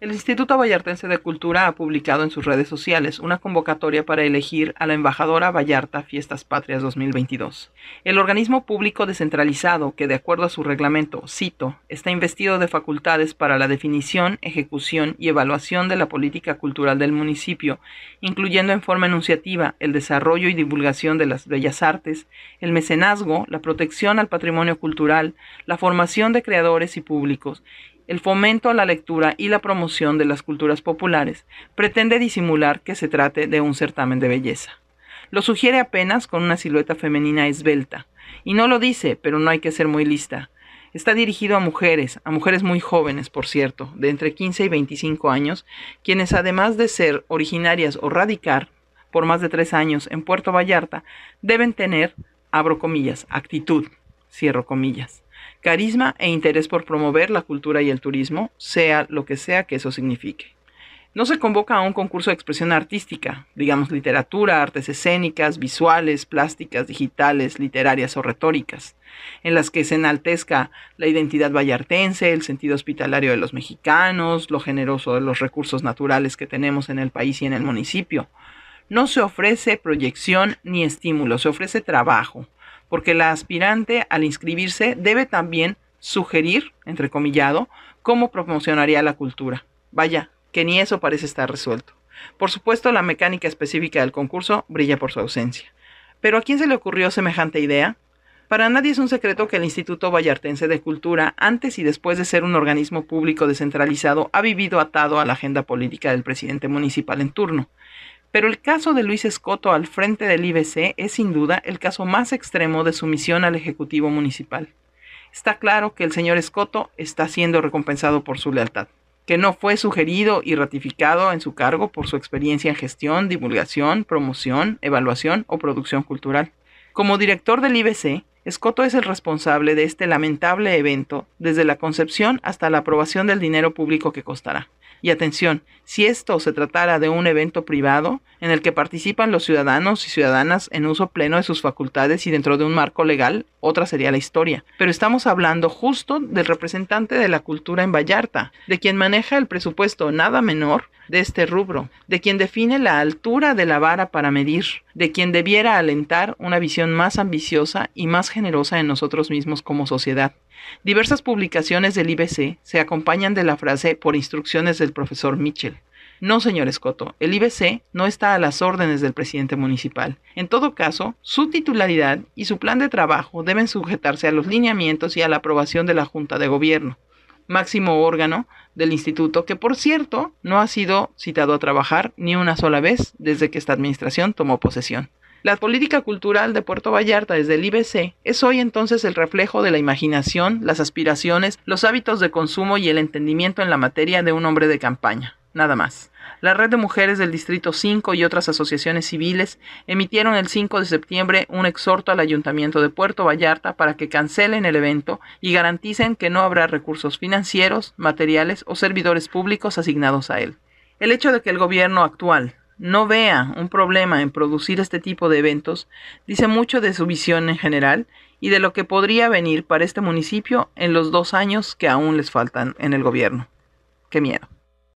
El Instituto Vallartense de Cultura ha publicado en sus redes sociales una convocatoria para elegir a la embajadora Vallarta Fiestas Patrias 2022. El organismo público descentralizado, que de acuerdo a su reglamento, cito, está investido de facultades para la definición, ejecución y evaluación de la política cultural del municipio, incluyendo en forma enunciativa el desarrollo y divulgación de las bellas artes, el mecenazgo, la protección al patrimonio cultural, la formación de creadores y públicos, el fomento a la lectura y la promoción de las culturas populares pretende disimular que se trate de un certamen de belleza. Lo sugiere apenas con una silueta femenina esbelta. Y no lo dice, pero no hay que ser muy lista. Está dirigido a mujeres, a mujeres muy jóvenes, por cierto, de entre 15 y 25 años, quienes además de ser originarias o radicar por más de tres años en Puerto Vallarta, deben tener, abro comillas, actitud, cierro comillas carisma e interés por promover la cultura y el turismo, sea lo que sea que eso signifique. No se convoca a un concurso de expresión artística, digamos literatura, artes escénicas, visuales, plásticas, digitales, literarias o retóricas, en las que se enaltezca la identidad vallartense, el sentido hospitalario de los mexicanos, lo generoso de los recursos naturales que tenemos en el país y en el municipio. No se ofrece proyección ni estímulo, se ofrece trabajo, porque la aspirante al inscribirse debe también sugerir, entre comillado, cómo promocionaría la cultura. Vaya, que ni eso parece estar resuelto. Por supuesto, la mecánica específica del concurso brilla por su ausencia. Pero ¿a quién se le ocurrió semejante idea? Para nadie es un secreto que el Instituto Vallartense de Cultura, antes y después de ser un organismo público descentralizado, ha vivido atado a la agenda política del presidente municipal en turno. Pero el caso de Luis Escoto al frente del IBC es sin duda el caso más extremo de sumisión al Ejecutivo Municipal. Está claro que el señor Escoto está siendo recompensado por su lealtad, que no fue sugerido y ratificado en su cargo por su experiencia en gestión, divulgación, promoción, evaluación o producción cultural. Como director del IBC, Escoto es el responsable de este lamentable evento desde la concepción hasta la aprobación del dinero público que costará. Y atención, si esto se tratara de un evento privado en el que participan los ciudadanos y ciudadanas en uso pleno de sus facultades y dentro de un marco legal, otra sería la historia. Pero estamos hablando justo del representante de la cultura en Vallarta, de quien maneja el presupuesto nada menor de este rubro, de quien define la altura de la vara para medir, de quien debiera alentar una visión más ambiciosa y más generosa en nosotros mismos como sociedad. Diversas publicaciones del IBC se acompañan de la frase por instrucciones del profesor Mitchell. No, señor Escoto, el IBC no está a las órdenes del presidente municipal. En todo caso, su titularidad y su plan de trabajo deben sujetarse a los lineamientos y a la aprobación de la Junta de Gobierno, máximo órgano del instituto que, por cierto, no ha sido citado a trabajar ni una sola vez desde que esta administración tomó posesión. La política cultural de Puerto Vallarta desde el IBC es hoy entonces el reflejo de la imaginación, las aspiraciones, los hábitos de consumo y el entendimiento en la materia de un hombre de campaña. Nada más. La Red de Mujeres del Distrito 5 y otras asociaciones civiles emitieron el 5 de septiembre un exhorto al Ayuntamiento de Puerto Vallarta para que cancelen el evento y garanticen que no habrá recursos financieros, materiales o servidores públicos asignados a él. El hecho de que el gobierno actual, no vea un problema en producir este tipo de eventos dice mucho de su visión en general y de lo que podría venir para este municipio en los dos años que aún les faltan en el gobierno. Qué miedo.